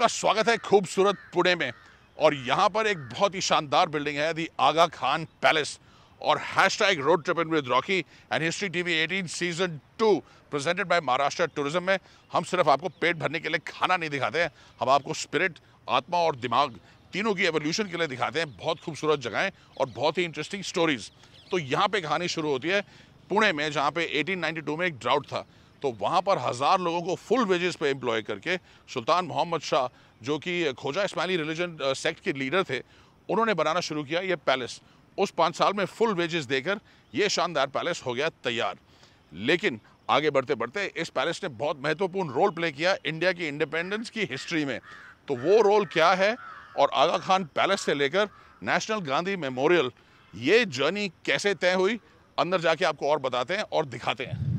आपका स्वागत है खूबसूरत पुणे में और यहाँ पर एक बहुत ही शानदार बिल्डिंग है दी आगा खान पैलेस और hashtag road trip in with rocky and history TV 18 season two presented by Maharashtra tourism में हम सिर्फ आपको पेट भरने के लिए खाना नहीं दिखाते हैं हम आपको स्पिरिट आत्मा और दिमाग तीनों की एवोल्यूशन के लिए दिखाते हैं बहुत खूबसूरत जगहें और बहुत ही इंटरेस्टिंग स्टोरीज तो यहाँ पे कहानी शुरू होती है पुणे में जहाँ पे 1892 में एक ड्राउट था तो वहाँ पर हज़ार लोगों को फुल वेजेस पे एम्प्लॉय करके सुल्तान मोहम्मद शाह जो कि Khoja Ismaili religion sect uh, के लीडर थे उन्होंने बनाना शुरू किया ये पैलेस उस पाँच साल में फुल वेजेस देकर ये शानदार पैलेस हो गया तैयार लेकिन आगे बढ़ते बढ़ते इस पैलेस ने बहुत महत्वपूर्ण रोल प्ले किया इंडिया की इंडिपेंडेंस की हिस्ट्री में तो वो रोल क्या है और आगा खान पैलेस से लेकर नेशनल गांधी मेमोरियल ये जर्नी कैसे तय हुई अंदर जाके आपको और बताते हैं और दिखाते हैं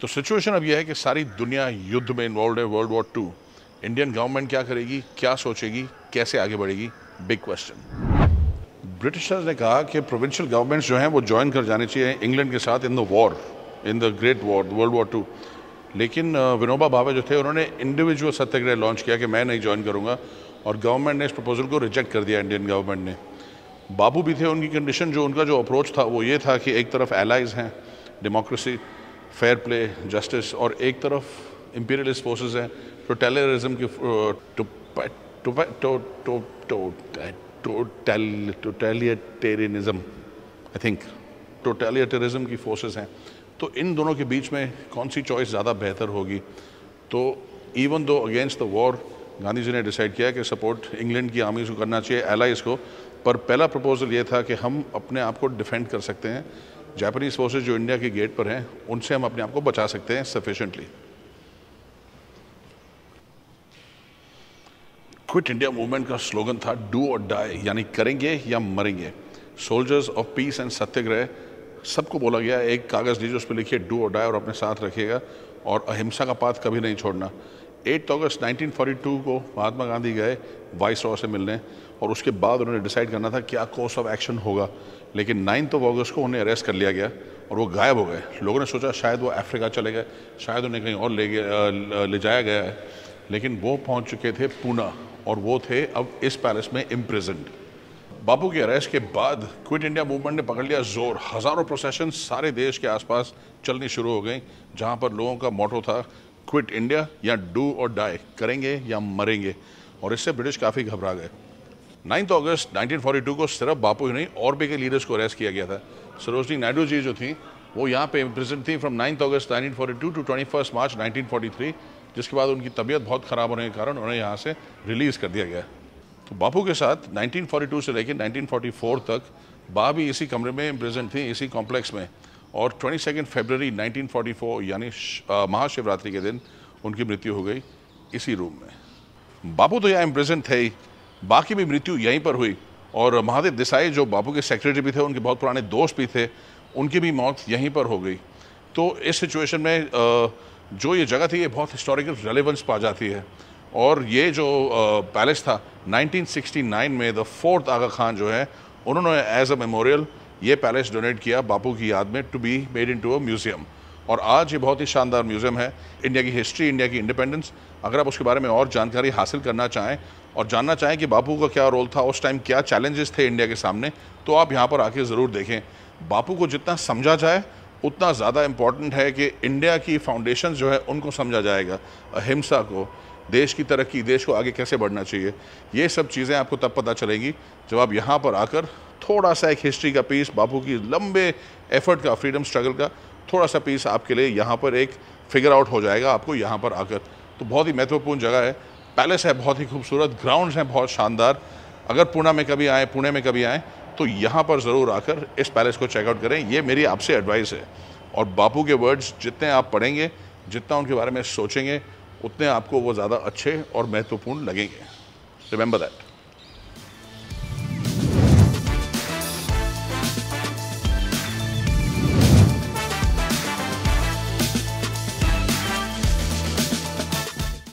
तो सिचुएशन अब यह है कि सारी दुनिया युद्ध में इन्वॉल्व है world war two Indian government क्या करेगी क्या सोचेगी कैसे आगे बढ़ेगी बिग क्वेश्चन ब्रिटिशर्स ने कहा कि प्रोविंशियल गवर्नमेंट्स जो हैं वो ज्वाइन कर जाने चाहिए इंग्लैंड के साथ in the war in the great war world war two लेकिन विनोबा भावे जो थे उन्होंने इंडिविजुअल सत्याग्रह लॉन्च किया कि मैं नहीं ज्वाइन करूँगा और गवर्नमेंट ने इस प्रपोजल को रिजेक्ट कर दिया इंडियन गवर्नमेंट ने बाबू भी थे उनकी कंडीशन जो उनका जो अप्रोच था वो ये था कि एक तरफ एलाइज हैं डेमोक्रेसी फेयर प्ले जस्टिस और एक तरफ इम्पीरियलिस्ट फोर्सेज हैं तो टेलरिज्म की टोटेलियटेरियनिज्म आई थिंक टोटेलियटेरिज्म की फोर्सेज हैं तो इन दोनों के बीच में कौन सी चॉइस ज़्यादा बेहतर होगी तो even though against the war Gandhi ji ने डिसाइड किया कि सपोर्ट इंग्लैंड की आर्मीज़ को करना चाहिए एलाइज़ को पर पहला प्रपोजल ये था कि हम अपने आप को डिफेंड कर सकते हैं जापानीज़ फोर्सेज जो इंडिया के गेट पर हैं उनसे हम अपने आप को बचा सकते हैं सफिशेंटली क्विट इंडिया मूवमेंट का स्लोगन था डू और डाई यानी करेंगे या मरेंगे soldiers of peace and satyagraha सबको बोला गया एक कागज़ दीजिए उस पर लिखिए डू और डाई और अपने साथ रखिएगा और अहिंसा का पाथ कभी नहीं छोड़ना 8 अगस्त 1942 को महात्मा गांधी गए वाइस रॉ से मिलने और उसके बाद उन्होंने डिसाइड करना था क्या कोर्स ऑफ एक्शन होगा लेकिन नाइन्थ ऑफ अगस्त को उन्हें अरेस्ट कर लिया गया और वो गायब हो गए लोगों ने सोचा शायद वो अफ्रीका चले गए शायद उन्हें कहीं और ले गया ले जाया गया है लेकिन वो पहुंच चुके थे पूना और वो थे अब इस पैलेस में इम्प्रेजेंट बापू के अरेस्ट के बाद क्विट इंडिया मूवमेंट ने पकड़ लिया जोर हज़ारों प्रोसेशन सारे देश के आसपास चलनी शुरू हो गई जहाँ पर लोगों का मोटो था क्विट इंडिया या डू और डाई करेंगे या मरेंगे और इससे ब्रिटिश काफ़ी घबरा गए नाइन्थ अगस्त 1942 को सिर्फ बापू ही नहीं और भी के लीडर्स को अरेस्ट किया गया था सरोजनी नायडू जी जो थी वो यहाँ पे प्रेजेंट थी from ninth August 1942 to first March 1943 जिसके बाद उनकी तबीयत बहुत ख़राब होने के कारण उन्हें यहाँ से रिलीज़ कर दिया गया तो बापू के साथ 1942 से लेकर 1944 तक बा भी इसी कमरे में प्रेजेंट थी इसी कॉम्प्लेक्स में और ट्वेंटी सेकेंड फेबररी नाइनटीन यानी महाशिवरात्रि के दिन उनकी मृत्यु हो गई इसी रूम में बाबू तो यहाँ इम्प्रेजेंट थे ही बाकी भी मृत्यु यहीं पर हुई और महादेव देसाई जो बाबू के सेक्रेटरी भी थे उनके बहुत पुराने दोस्त भी थे उनकी भी मौत यहीं पर हो गई तो इस सिचुएशन में जो ये जगह थी ये बहुत हिस्टोरिकल रेलेवेंस पा जाती है और ये जो पैलेस था 1969 में द फोर्थ आगा खान जो है उन्होंने एज अ मेमोरियल ये पैलेस डोनेट किया बापू की याद में to be made into a museum और आज ये बहुत ही शानदार म्यूज़ियम है इंडिया की हिस्ट्री इंडिया की इंडिपेंडेंस अगर आप उसके बारे में और जानकारी हासिल करना चाहें और जानना चाहें कि बापू का क्या रोल था उस टाइम क्या चैलेंजेस थे इंडिया के सामने तो आप यहाँ पर आके ज़रूर देखें बापू को जितना समझा जाए उतना ज़्यादा इम्पॉर्टेंट है कि इंडिया की फाउंडेशन जो है उनको समझा जाएगा अहिंसा को देश की तरक्की देश को आगे कैसे बढ़ना चाहिए ये सब चीज़ें आपको तब पता चलेंगी जब आप यहाँ पर आकर थोड़ा सा एक हिस्ट्री का पीस बापू की लंबे एफर्ट का फ्रीडम स्ट्रगल का थोड़ा सा पीस आपके लिए यहाँ पर एक फिगर आउट हो जाएगा आपको यहाँ पर आकर तो बहुत ही महत्वपूर्ण जगह है पैलेस है बहुत ही खूबसूरत ग्राउंड्स हैं बहुत शानदार अगर पूना में कभी आएँ पुणे में कभी आएँ तो यहाँ पर ज़रूर आकर इस पैलेस को चेकआउट करें ये मेरी आपसे एडवाइस है और बापू के वर्ड्स जितने आप पढ़ेंगे जितना उनके बारे में सोचेंगे उतने आपको वो ज़्यादा अच्छे और महत्वपूर्ण लगेंगे रिमेंबर दैट